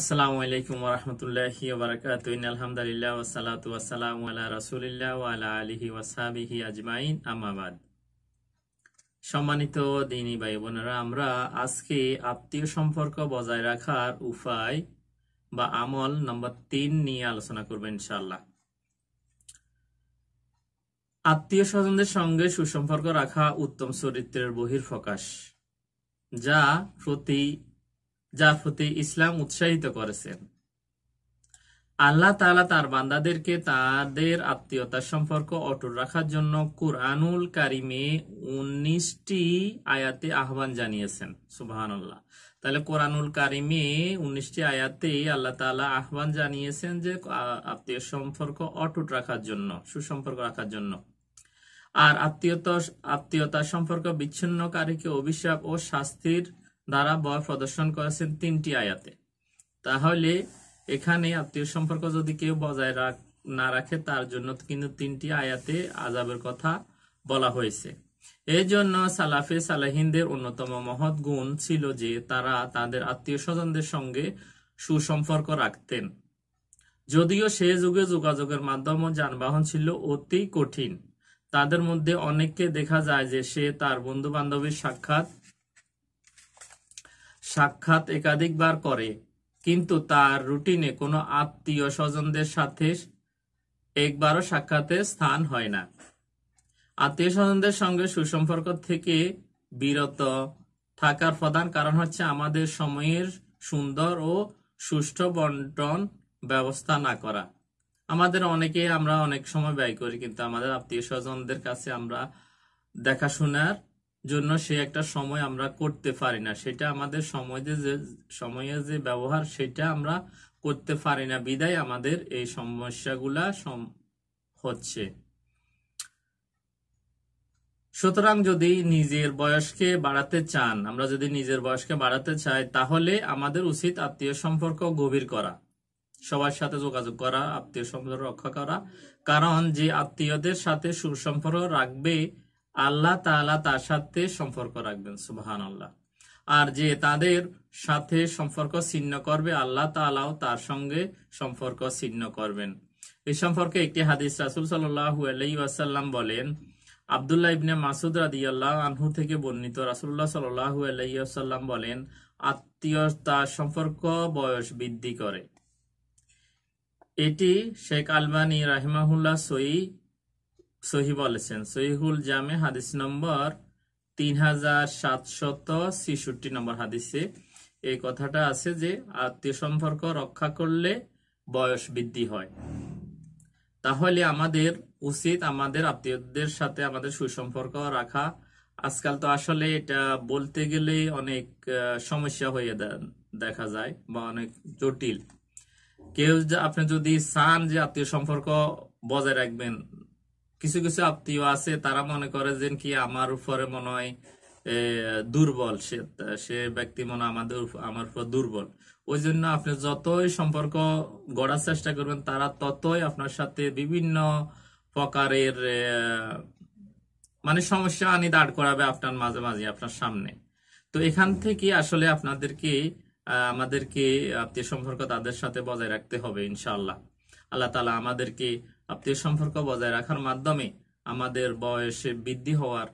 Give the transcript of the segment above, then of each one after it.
আসসালামু আলাইকুম আলহামদুলিল্লাহ ওসালাত ওয়াসালাম রাসুলিল্লাহ আলা ওয়াসাবিহি আজমাইন আমাবাদ সম্মানিত দিনী ভাই বোনেরা আমরা আজকে আত্মীয় সম্পর্ক বজায় রাখার উপায় বা আমল নম্বর তিন নিয়ে আলোচনা করবেন ইনশাল্লাহ আত্মীয় স্বজনদের সঙ্গে সুসম্পর্ক রাখা উত্তম চরিত্রের বহির প্রকাশ যা প্রতি যা প্রতি ইসলাম উৎসাহিত করেছেন আল্লাহ তালা তার বান্দাদেরকে তাদের আত্মীয়তার সম্পর্ক অটুট রাখার জন্য কুরআনুল কারিমে উনিশটি আয়াতে আহ্বান জানিয়েছেন সুবাহান আল্লাহ তাহলে কোরআনুল কারিমে উনিশটি আয়াতে আল্লাহ তালা আহ্বান জানিয়েছেন যে আত্মীয় সম্পর্ক অটুট রাখার জন্য সুসম্পর্ক রাখার জন্য আর আত্মীয়তা আত্মীয়তা সম্পর্ক বিচ্ছিন্নকারীকে অভিশাপ ও শাস্তির দ্বারা বয় প্রদর্শন করেছেন তিনটি আয়াতে তাহলে এখানে আত্মীয় সম্পর্ক যদি কেউ বজায় রাখ না রাখে তার জন্য কিন্তু তিনটি আয়াতে আজাবের কথা বলা হয়েছে এই জন্য সালাফে সালাহিনদের অন্যতম মহৎ গুণ ছিল যে তারা তাদের আত্মীয় স্বজনদের সঙ্গে সুসম্পর্ক রাখতেন যদিও সে যুগে যোগাযোগের মাধ্যম যানবাহন ছিল অতি কঠিন তাদের মধ্যে অনেককে দেখা যায় যে সে তার বন্ধু বান্ধবীর সাক্ষাৎ সাক্ষাৎ একাধিকবার করে কিন্তু তার রুটিনে কোনো আত্মীয় স্বজনদের সাথে একবারও সাক্ষাতে স্থান হয় না আত্মীয় স্বজনদের সঙ্গে সুসম্পর্ক থেকে বিরত থাকার প্রধান কারণ হচ্ছে আমাদের সময়ের সুন্দর ও সুষ্ঠু বন্টন ব্যবস্থা না করা আমাদের অনেকে আমরা অনেক সময় ব্যয় করি কিন্তু আমাদের আত্মীয় স্বজনদের কাছে আমরা দেখাশোনার জন্য সে একটা সময় আমরা করতে পারি না সেটা আমাদের সময় যে সময়ে যে ব্যবহার সেটা আমরা করতে পারি না বিদায় আমাদের এই সমস্যাগুলা হচ্ছে সুতরাং যদি নিজের বয়সকে বাড়াতে চান আমরা যদি নিজের বয়সকে বাড়াতে চাই তাহলে আমাদের উচিত আত্মীয় সম্পর্ক গভীর করা সবার সাথে যোগাযোগ করা আত্মীয় সম্পর্ক রক্ষা করা কারণ যে আত্মীয়দের সাথে সুসম্পর্ক রাখবে আল্লাহ তালা তার সাথে সম্পর্ক রাখবেন সুবাহান আল্লাহ আর যে তাদের সাথে সম্পর্ক ছিন্ন করবে আল্লাহ তালাও তার সঙ্গে সম্পর্ক ছিন্ন করবেন এ সম্পর্কে একটি হাদিস রাসুল সাল্লাহ বলেন আবদুল্লাহ ইবনে মাসুদ রাদি আল্লাহ আনহু থেকে বর্ণিত রাসুল্লাহ সাল্লাহ আলাইসাল্লাম বলেন আত্মীয়তা সম্পর্ক বয়স বৃদ্ধি করে এটি শেখ আলবানী রাহিমাহুল্লাহ সই সহি বলেছেন সহিহুল জামে হাদিস নম্বর তিন হাজার সাতশত ছিষট্টি নম্বর হাদিসে এই কথাটা আছে যে আত্মীয় সম্পর্ক রক্ষা করলে বয়স বৃদ্ধি হয় তাহলে আমাদের উচিত আমাদের আত্মীয়দের সাথে আমাদের সুসম্পর্ক রাখা আজকাল তো আসলে এটা বলতে গেলে অনেক সমস্যা হয়ে দেখা যায় বা অনেক জটিল কেউ আপনি যদি চান যে আত্মীয় সম্পর্ক বজায় রাখবেন কিছু কিছু আত্মীয় আছে তারা মনে করে যে কি আমার উপরে মনে হয় দুর্বল সে সে ব্যক্তি মনে আমাদের আমার উপর দুর্বল ওই জন্য আপনি যতই সম্পর্ক গড়ার চেষ্টা করবেন তারা ততই আপনার সাথে বিভিন্ন প্রকারের মানে সমস্যা আনি দাঁড় করাবে আপনার মাঝে মাঝে আপনার সামনে তো এখান থেকে আসলে আপনাদেরকে আমাদেরকে আত্মীয় সম্পর্ক তাদের সাথে বজায় রাখতে হবে ইনশাল্লাহ আল্লাহ তালা আমাদেরকে আত্মীয় সম্পর্ক বজায় রাখার মাধ্যমে আমাদের বয়সে বৃদ্ধি হওয়ার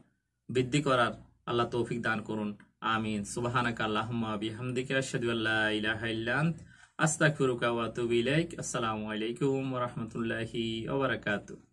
বৃদ্ধি করার আল্লাহ তৌফিক দান করুন আমিন সুবাহানাক আল্লাহমা বিহামদিকা শাদুল্লাহ আসসালামু আলাইকুম রহমতুল্লাহ রাহমাতুল্লাহি